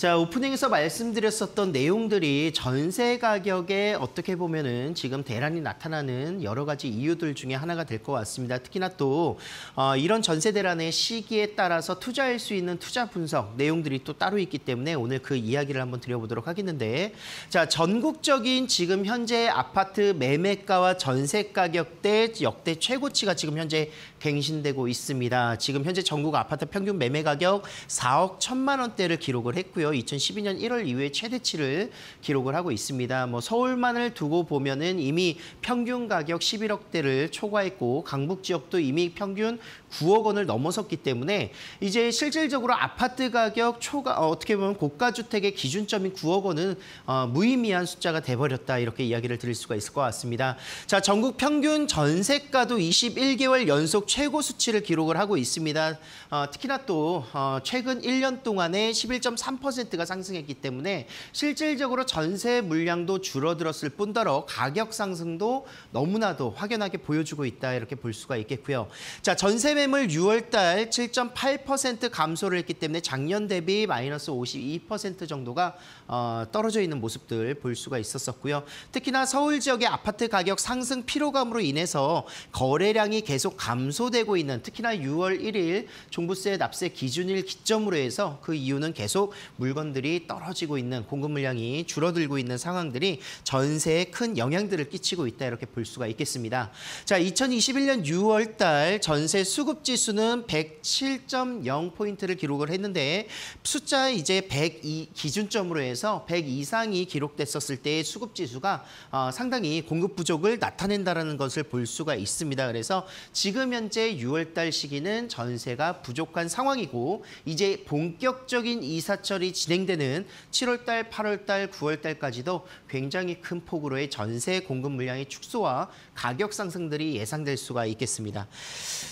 자, 오프닝에서 말씀드렸었던 내용들이 전세 가격에 어떻게 보면은 지금 대란이 나타나는 여러 가지 이유들 중에 하나가 될 것 같습니다. 특히나 또 어, 이런 전세 대란의 시기에 따라서 투자할 수 있는 투자 분석 내용들이 또 따로 있기 때문에 오늘 그 이야기를 한번 드려보도록 하겠는데 자, 전국적인 지금 현재 아파트 매매가와 전세 가격대 역대 최고치가 지금 현재 갱신되고 있습니다. 지금 현재 전국 아파트 평균 매매 가격 4억 1천만 원대를 기록을 했고요. 있고요. 2012년 1월 이후에 최대치를 기록을 하고 있습니다. 뭐 서울만을 두고 보면은 이미 평균 가격 11억대를 초과했고 강북 지역도 이미 평균 9억 원을 넘어섰기 때문에 이제 실질적으로 아파트 가격 초과 어, 어떻게 보면 고가 주택의 기준점인 9억 원은 어, 무의미한 숫자가 돼버렸다 이렇게 이야기를 드릴 수가 있을 것 같습니다. 자 전국 평균 전세가도 21개월 연속 최고 수치를 기록을 하고 있습니다. 어, 특히나 또 어, 최근 1년 동안에 11.3% 3%가 상승했기 때문에 실질적으로 전세 물량도 줄어들었을 뿐더러 가격 상승도 너무나도 확연하게 보여주고 있다 이렇게 볼 수가 있겠고요. 자 전세 매물 6월 달 7.8% 감소를 했기 때문에 작년 대비 마이너스 52% 정도가 어, 떨어져 있는 모습들 볼 수가 있었었고요. 특히나 서울 지역의 아파트 가격 상승 피로감으로 인해서 거래량이 계속 감소되고 있는 특히나 6월 1일 종부세 납세 기준일 기점으로 해서 그 이유는 계속 물 물건들이 떨어지고 있는 공급 물량이 줄어들고 있는 상황들이 전세에 큰 영향들을 끼치고 있다 이렇게 볼 수가 있겠습니다. 자, 2021년 6월 달 전세 수급 지수는 107.0포인트를 기록을 했는데 숫자 이제 102 기준점으로 해서 100 이상이 기록됐었을 때의 수급 지수가 어, 상당히 공급 부족을 나타낸다라는 것을 볼 수가 있습니다. 그래서 지금 현재 6월 달 시기는 전세가 부족한 상황이고 이제 본격적인 이사철이 진행되는 7월달, 8월달, 9월달까지도 굉장히 큰 폭으로의 전세 공급 물량의 축소와 가격 상승들이 예상될 수가 있겠습니다.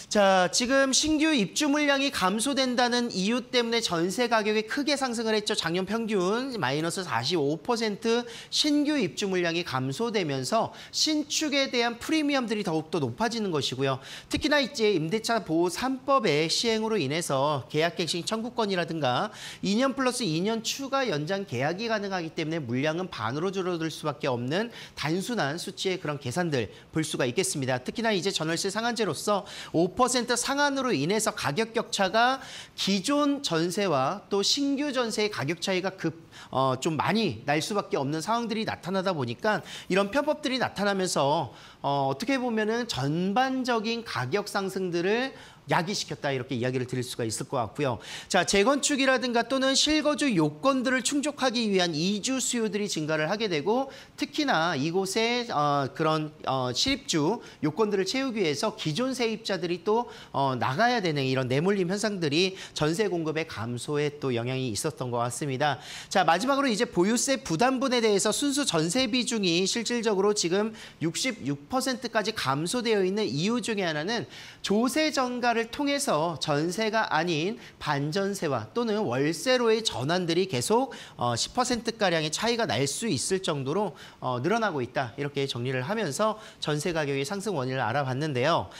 자, 지금 신규 입주 물량이 감소된다는 이유 때문에 전세 가격이 크게 상승을 했죠. 작년 평균 마이너스 45% 신규 입주 물량이 감소되면서 신축에 대한 프리미엄들이 더욱더 높아지는 것이고요. 특히나 이제 임대차 보호 3법의 시행으로 인해서 계약갱신 청구권이라든가 2년 플러스 2년 추가 연장 계약이 가능하기 때문에 물량은 반으로 줄어들 수밖에 없는 단순한 수치의 그런 계산들 볼 수가 있겠습니다. 특히나 이제 전월세 상한제로서 5% 상한으로 인해서 가격 격차가 기존 전세와 또 신규 전세의 가격 차이가 급 어, 좀 많이 날 수밖에 없는 상황들이 나타나다 보니까 이런 편법들이 나타나면서 어, 어떻게 보면은 전반적인 가격 상승들을 야기시켰다 이렇게 이야기를 드릴 수가 있을 것 같고요. 자 재건축이라든가 또는 실거주 요건들을 충족하기 위한 이주 수요들이 증가를 하게 되고 특히나 이곳에 어, 그런 어, 실입주 요건들을 채우기 위해서 기존 세입자들이 또 어, 나가야 되는 이런 내몰림 현상들이 전세 공급의 감소에 또 영향이 있었던 것 같습니다. 자 마지막으로 이제 보유세 부담분에 대해서 순수 전세 비중이 실질적으로 지금 66%까지 감소되어 있는 이유 중에 하나는 조세 전가를 통해서 전세가 아닌 반전세와 또는 월세로의 전환들이 계속 10%가량의 어, 차이가 날 수 있을 정도로 어, 늘어나고 있다. 이렇게 정리를 하면서 전세 가격의 상승 원인을 알아봤는데요.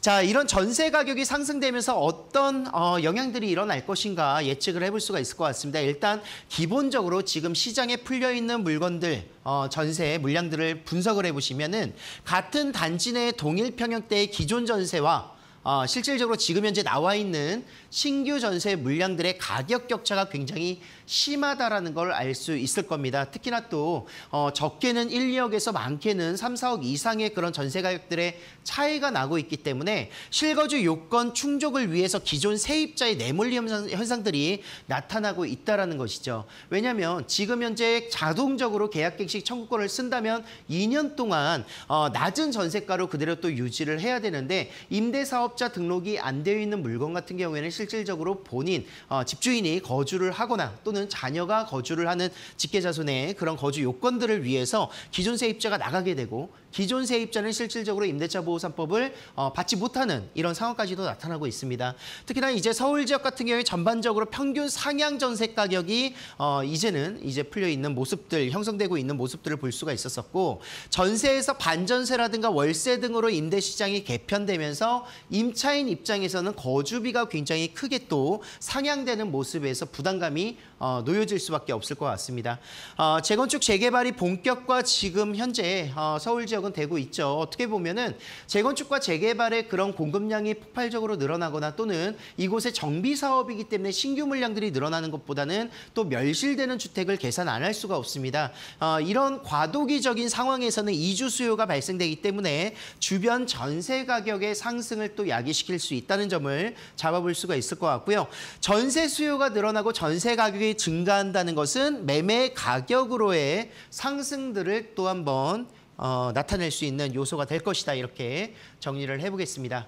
자, 이런 전세 가격이 상승되면서 어떤 어, 영향들이 일어날 것인가 예측을 해볼 수가 있을 것 같습니다. 일단 기본적으로 세부적으로 지금 시장에 풀려 있는 물건들 어, 전세 물량들을 분석을 해보시면은 같은 단지 내 동일 평형대의 기존 전세와 어, 실질적으로 지금 현재 나와 있는 신규 전세 물량들의 가격 격차가 굉장히 심하다라는 걸 알 수 있을 겁니다. 특히나 또 어, 적게는 1, 2억에서 많게는 3, 4억 이상의 그런 전세 가격들의 차이가 나고 있기 때문에 실거주 요건 충족을 위해서 기존 세입자의 내몰리 현상, 들이 나타나고 있다는 것이죠. 왜냐하면 지금 현재 자동적으로 계약갱식 청구권을 쓴다면 2년 동안 어, 낮은 전세가로 그대로 또 유지를 해야 되는데 임대사업자 등록이 안 되어 있는 물건 같은 경우에는 실질적으로 본인 어, 집주인이 거주를 하거나 또는 또는 자녀가 거주를 하는 직계자손의 그런 거주 요건들을 위해서 기존 세입자가 나가게 되고 기존 세입자는 실질적으로 임대차 보호 3법을 어, 받지 못하는 이런 상황까지도 나타나고 있습니다. 특히나 이제 서울 지역 같은 경우에 전반적으로 평균 상향 전세 가격이 어, 이제는 이제 풀려 있는 모습들 형성되고 있는 모습들을 볼 수가 있었었고 전세에서 반전세라든가 월세 등으로 임대 시장이 개편되면서 임차인 입장에서는 거주비가 굉장히 크게 또 상향되는 모습에서 부담감이 어, 놓여질 수밖에 없을 것 같습니다. 어, 재건축 재개발이 본격과 지금 현재 어, 서울 지역 지적은 되고 있죠. 어떻게 보면은 재건축과 재개발의 그런 공급량이 폭발적으로 늘어나거나 또는 이곳의 정비 사업이기 때문에 신규 물량들이 늘어나는 것보다는 또 멸실되는 주택을 계산 안 할 수가 없습니다. 어, 이런 과도기적인 상황에서는 이주 수요가 발생되기 때문에 주변 전세 가격의 상승을 또 야기시킬 수 있다는 점을 잡아볼 수가 있을 것 같고요. 전세 수요가 늘어나고 전세 가격이 증가한다는 것은 매매 가격으로의 상승들을 또 한번 어, 나타낼 수 있는 요소가 될 것이다 이렇게 정리를 해보겠습니다.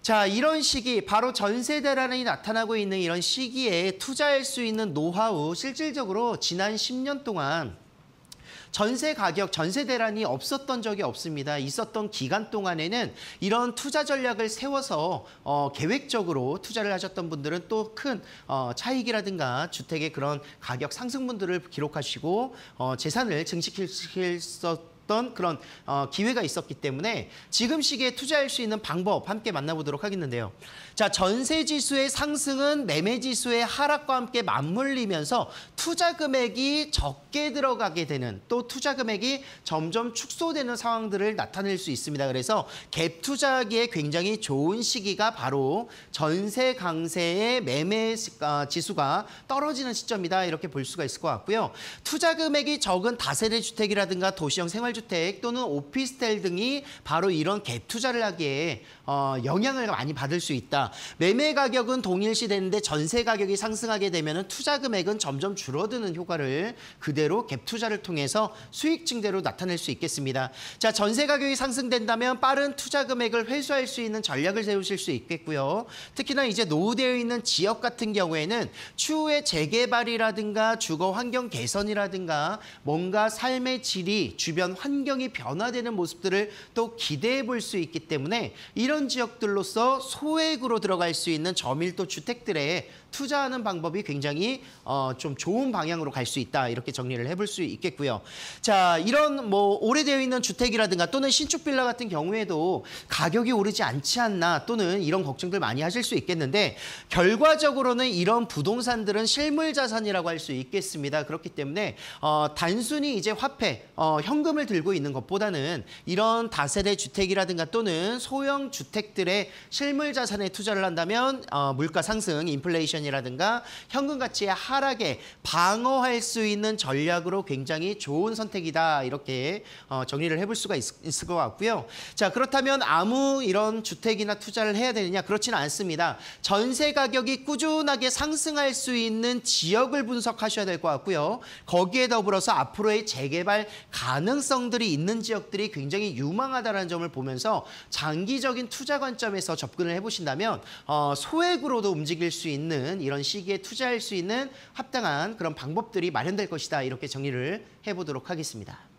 자 이런 시기 바로 전세대란이 나타나고 있는 이런 시기에 투자할 수 있는 노하우 실질적으로 지난 10년 동안 전세 가격, 전세 대란이 없었던 적이 없습니다. 있었던 기간 동안에는 이런 투자 전략을 세워서 어, 계획적으로 투자를 하셨던 분들은 또 큰 어, 차익이라든가 주택의 그런 가격 상승분들을 기록하시고 어, 재산을 증식시킬 수 어떤 그런 어, 기회가 있었기 때문에 지금 시기에 투자할 수 있는 방법 함께 만나보도록 하겠는데요. 자, 전세 지수의 상승은 매매 지수의 하락과 함께 맞물리면서 투자 금액이 적게 들어가게 되는 또 투자 금액이 점점 축소되는 상황들을 나타낼 수 있습니다. 그래서 갭 투자하기에 굉장히 좋은 시기가 바로 전세 강세의 매매 아, 지수가 떨어지는 시점이다. 이렇게 볼 수가 있을 것 같고요. 투자 금액이 적은 다세대 주택이라든가 도시형 생활 주택 또는 오피스텔 등이 바로 이런 갭 투자를 하기에 어, 영향을 많이 받을 수 있다. 매매 가격은 동일시 되는데 전세 가격이 상승하게 되면 투자 금액은 점점 줄어드는 효과를 그대로 갭 투자를 통해서 수익 증대로 나타낼 수 있겠습니다. 자, 전세 가격이 상승된다면 빠른 투자 금액을 회수할 수 있는 전략을 세우실 수 있겠고요. 특히나 이제 노후되어 있는 지역 같은 경우에는 추후에 재개발이라든가 주거 환경 개선이라든가 뭔가 삶의 질이 주변 환경이 변화되는 모습들을 또 기대해 볼 수 있기 때문에 이런 지역들로서 소액으로 들어갈 수 있는 저밀도 주택들의 투자하는 방법이 굉장히 어, 좀 좋은 방향으로 갈 수 있다 이렇게 정리를 해볼 수 있겠고요. 자 이런 뭐 오래되어 있는 주택이라든가 또는 신축 빌라 같은 경우에도 가격이 오르지 않지 않나 또는 이런 걱정들 많이 하실 수 있겠는데 결과적으로는 이런 부동산들은 실물 자산이라고 할 수 있겠습니다. 그렇기 때문에 어, 단순히 이제 화폐 어, 현금을 들고 있는 것보다는 이런 다세대 주택이라든가 또는 소형 주택들의 실물 자산에 투자를 한다면 어, 물가 상승 인플레이션 옵션이라든가 현금 가치의 하락에 방어할 수 있는 전략으로 굉장히 좋은 선택이다 이렇게 어, 정리를 해볼 수가 있, 있을 것 같고요. 자 그렇다면 아무 이런 주택이나 투자를 해야 되느냐 그렇지는 않습니다. 전세 가격이 꾸준하게 상승할 수 있는 지역을 분석하셔야 될 것 같고요. 거기에 더불어서 앞으로의 재개발 가능성들이 있는 지역들이 굉장히 유망하다는 점을 보면서 장기적인 투자 관점에서 접근을 해보신다면 어, 소액으로도 움직일 수 있는 있는 이런 시기에 투자할 수 있는 합당한 그런 방법들이 마련될 것이다 이렇게 정리를 해보도록 하겠습니다.